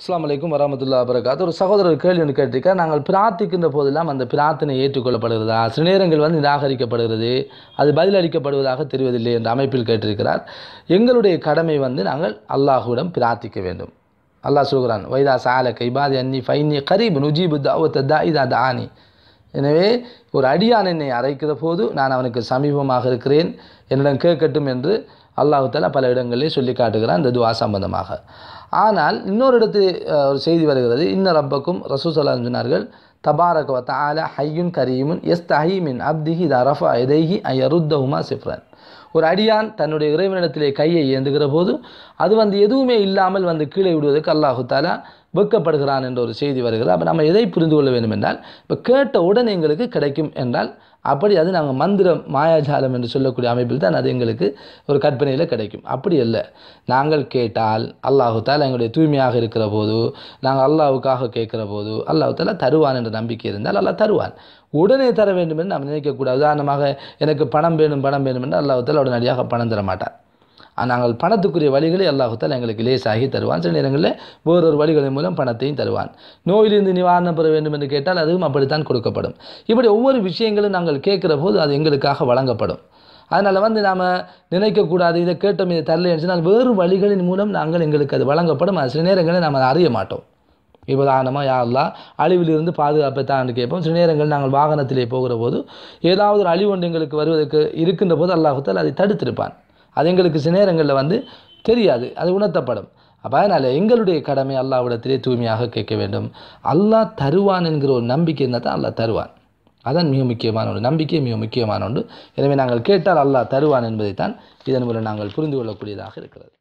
அஸ்லாமலைக்கும் வலைக்கும் வரமத்துல்லா வரகாத் ஒரு சகோதரர் கேள்வி ஒன்று கேட்டிருக்கா நாங்கள் பிரார்த்திக்கின்ற போதெல்லாம் அந்த பிரார்த்தனை ஏற்றுக்கொள்ளப்படுகிறதா சில நேரங்கள் வந்து நிராகரிக்கப்படுகிறது அது பதிலளிக்கப்படுவதாக தெரிவதில்லை என்ற அமைப்பில் கேட்டிருக்கிறார் எங்களுடைய கடமை வந்து நாங்கள் அல்லாஹுவிடம் பிரார்த்திக்க வேண்டும் அல்லாஹ் சொல்கிறான் வைதா சால பாதி அன்னி ஃபைனி கரீப் நுஜீபு தாவத்தா இதா தானி எனவே ஒரு அடியான் என்னை அரைக்கிற போது நான் அவனுக்கு சமீபமாக இருக்கிறேன் என்னிடம் கேட்கட்டும் என்று அல்லாஹால பல இடங்களிலே சொல்லி காட்டுகிறான் இந்த துவா சம்பந்தமாக ஆனால் இன்னொரு இடத்து ஒரு செய்தி வருகிறது இன்னும் ரப்பக்கும் ரசூசல்லா சொன்னார்கள் தபாரக் ஆல ஹையுன் கரீமுன் எஸ் தஹீமின் அப்திஹி தரஃபா எதைஹி உமா சிஃப்ரன் ஒரு அடியான் தன்னுடைய இறைவனிடத்திலே கையை ஏந்துகிற போது அது வந்து எதுவுமே இல்லாமல் வந்து கீழே விடுவதற்கு அல்லாஹு தாலா வெக்கப்படுகிறான் என்ற ஒரு செய்தி வருகிறது அப்போ நம்ம எதை புரிந்து கொள்ள வேண்டும் என்றால் இப்போ கேட்ட உடனே எங்களுக்கு கிடைக்கும் என்றால் அப்படி அது நாங்கள் மந்திரம் மாயாஜாலம் என்று சொல்லக்கூடிய அமைப்பில் தான் அது எங்களுக்கு ஒரு கற்பனையில் கிடைக்கும் அப்படி இல்லை நாங்கள் கேட்டால் அல்லாஹு எங்களுடைய தூய்மையாக இருக்கிற போது நாங்கள் அல்லாவுக்காக கேட்குற போது அல்லாஹு தருவான் என்ற நம்பிக்கை இருந்தால் அல்லா தருவான் உடனே தர வேண்டும் என்று நாம் நினைக்கக்கூடாது உதாரணமாக எனக்கு பணம் வேணும் பணம் வேணும் என்று அல்லாஹத்தால் உடனடியாக பணம் தர மாட்டார் நாங்கள் பணத்துக்குரிய வழிகளை அல்லாஹத்தால் எங்களுக்கு லேசாகி தருவான் சில நேரங்களில் வேறொரு வழிகளின் மூலம் பணத்தையும் தருவான் நோயிலிருந்து நிவாரணம் பெற வேண்டும் என்று கேட்டால் அதுவும் அப்படித்தான் கொடுக்கப்படும் இப்படி ஒவ்வொரு விஷயங்களும் நாங்கள் கேட்குற போது அது எங்களுக்காக வழங்கப்படும் அதனால் வந்து நாம் நினைக்கக்கூடாது இதை கேட்டோம் இதை என்று சொன்னால் வேறு வழிகளின் மூலம் நாங்கள் எங்களுக்கு அது வழங்கப்படும் அது சில நேரங்களில் நாம் அதை அறிய மாட்டோம் விபதானமாக யா அல்லா அழிவிலிருந்து பாதுகாப்பை தான் என்று கேட்போம் சில நேரங்கள் நாங்கள் வாகனத்திலே போகிற போது ஏதாவது ஒரு அழிவு ஒன்று எங்களுக்கு வருவதற்கு இருக்கின்ற போது அல்லாஹுத்தால் அதை தடுத்திருப்பான் அது எங்களுக்கு சில நேரங்களில் வந்து தெரியாது அது உணர்த்தப்படும் அப்போ அதனால் எங்களுடைய கடமை அல்லாவிடத்திலே தூய்மையாக கேட்க வேண்டும் அல்லாஹ் தருவான் என்கிற ஒரு நம்பிக்கை என்ன தான் அல்லாஹ் தருவான் அதான் மிக முக்கியமான ஒன்று நம்பிக்கை மிக முக்கியமான ஒன்று எனவே நாங்கள் கேட்டால் அல்லாஹ் தருவான் என்பதைத்தான் இதன் மூலம் நாங்கள் புரிந்து கொள்ளக்கூடியதாக இருக்கிறது